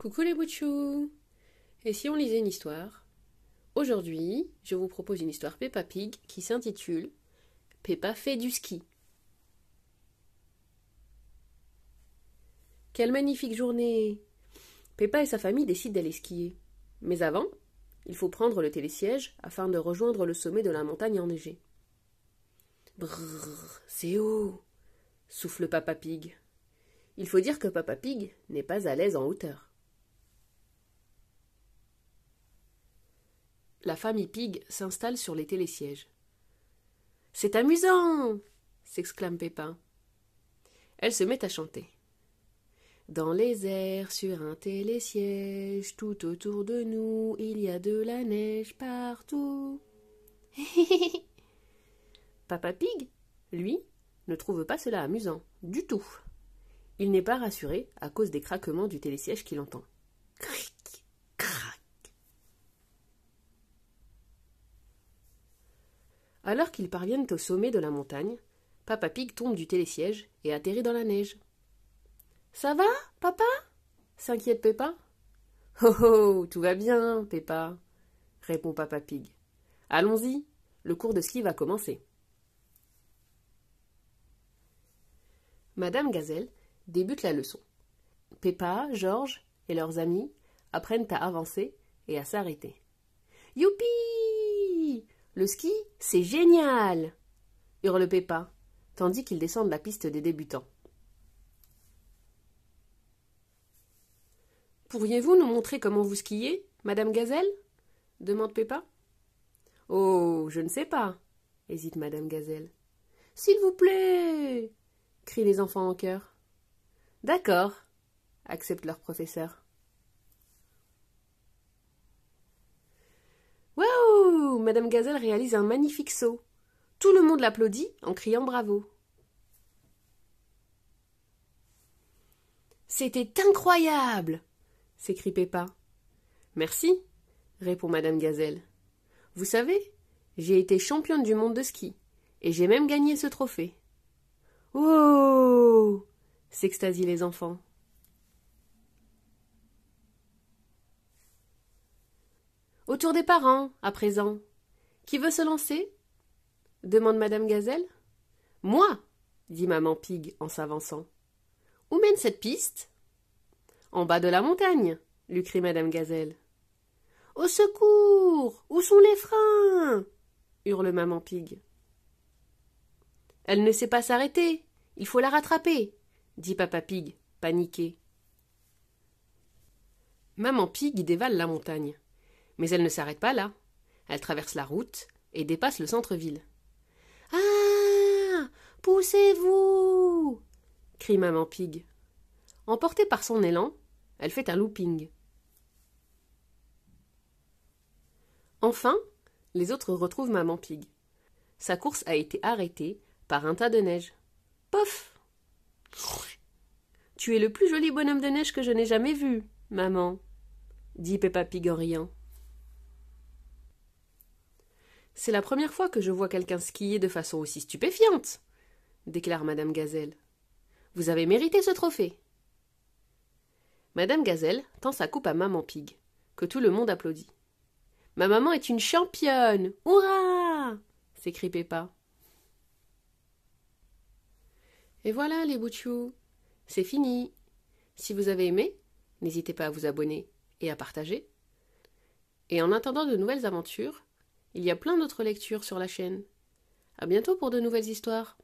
Coucou les bouchous Et si on lisait une histoire Aujourd'hui, je vous propose une histoire Peppa Pig qui s'intitule Peppa fait du ski. Quelle magnifique journée Peppa et sa famille décident d'aller skier. Mais avant, il faut prendre le télésiège afin de rejoindre le sommet de la montagne enneigée. Brrr, c'est haut souffle Papa Pig. Il faut dire que Papa Pig n'est pas à l'aise en hauteur. La famille Pig s'installe sur les télésièges. C'est amusant s'exclame Pépin. Elle se met à chanter. Dans les airs, sur un télésiège, tout autour de nous, il y a de la neige partout. Papa Pig, lui, ne trouve pas cela amusant, du tout. Il n'est pas rassuré à cause des craquements du télésiège qu'il entend. Alors qu'ils parviennent au sommet de la montagne, Papa Pig tombe du télésiège et atterrit dans la neige. Ça va, papa s'inquiète Peppa. Oh oh, tout va bien, Peppa, répond Papa Pig. Allons-y, le cours de ski va commencer. Madame Gazelle débute la leçon. Peppa, Georges et leurs amis apprennent à avancer et à s'arrêter. Youpi le ski, c'est génial hurle Pépa, tandis qu'ils descendent la piste des débutants. Pourriez-vous nous montrer comment vous skiez, Madame Gazelle demande Peppa. Oh, je ne sais pas, hésite Madame Gazelle. S'il vous plaît crient les enfants en chœur. D'accord, accepte leur professeur. Madame Gazelle réalise un magnifique saut. Tout le monde l'applaudit en criant bravo. C'était incroyable s'écrie Pépin. Merci, répond Madame Gazelle. Vous savez, j'ai été championne du monde de ski, et j'ai même gagné ce trophée. Oh s'extasient les enfants. Autour des parents, à présent. Qui veut se lancer demande Madame Gazelle. Moi dit Maman Pig en s'avançant. Où mène cette piste En bas de la montagne lui crie Madame Gazelle. Au secours Où sont les freins hurle Maman Pig. Elle ne sait pas s'arrêter il faut la rattraper dit Papa Pig, paniqué. Maman Pig dévale la montagne. Mais elle ne s'arrête pas là. Elle traverse la route et dépasse le centre-ville. Ah Poussez-vous crie Maman Pig. Emportée par son élan, elle fait un looping. Enfin, les autres retrouvent Maman Pig. Sa course a été arrêtée par un tas de neige. Pof Tu es le plus joli bonhomme de neige que je n'ai jamais vu, maman, dit Peppa Pig en riant. C'est la première fois que je vois quelqu'un skier de façon aussi stupéfiante, déclare Madame Gazelle. Vous avez mérité ce trophée. Madame Gazelle tend sa coupe à Maman Pig, que tout le monde applaudit. Ma maman est une championne. Hurrah s'écrie Peppa. Et voilà les boutchous, c'est fini. Si vous avez aimé, n'hésitez pas à vous abonner et à partager. Et en attendant de nouvelles aventures, il y a plein d'autres lectures sur la chaîne. À bientôt pour de nouvelles histoires.